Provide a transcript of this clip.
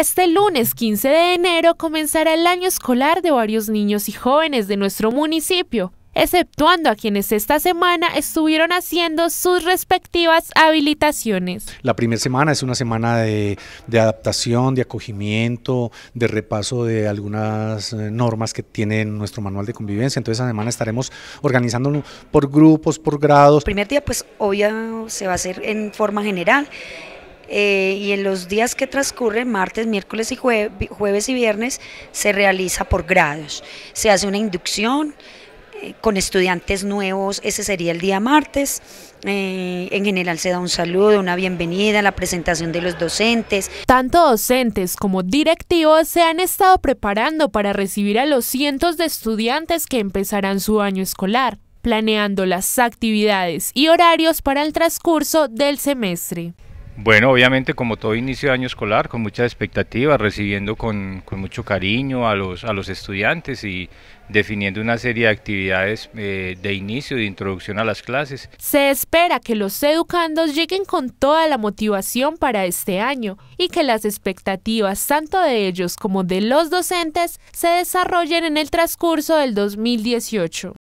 Este lunes 15 de enero comenzará el año escolar de varios niños y jóvenes de nuestro municipio, exceptuando a quienes esta semana estuvieron haciendo sus respectivas habilitaciones. La primera semana es una semana de, adaptación, de acogimiento, de repaso de algunas eh, normas que tiene nuestro manual de convivencia, entonces esa semana estaremos organizándonos por grupos, por grados. El primer día pues obvio se va a hacer en forma general eh, y en los días que transcurren, martes, miércoles y jueves y viernes, se realiza por grados. Se hace una inducción eh, con estudiantes nuevos, ese sería el día martes. Eh, en general se da un saludo, una bienvenida, la presentación de los docentes. Tanto docentes como directivos se han estado preparando para recibir a los cientos de estudiantes que empezarán su año escolar planeando las actividades y horarios para el transcurso del semestre. Bueno, obviamente como todo inicio de año escolar, con muchas expectativas, recibiendo con, mucho cariño a los, estudiantes y definiendo una serie de actividades eh, de inicio, de introducción a las clases. Se espera que los educandos lleguen con toda la motivación para este año y que las expectativas tanto de ellos como de los docentes se desarrollen en el transcurso del 2018.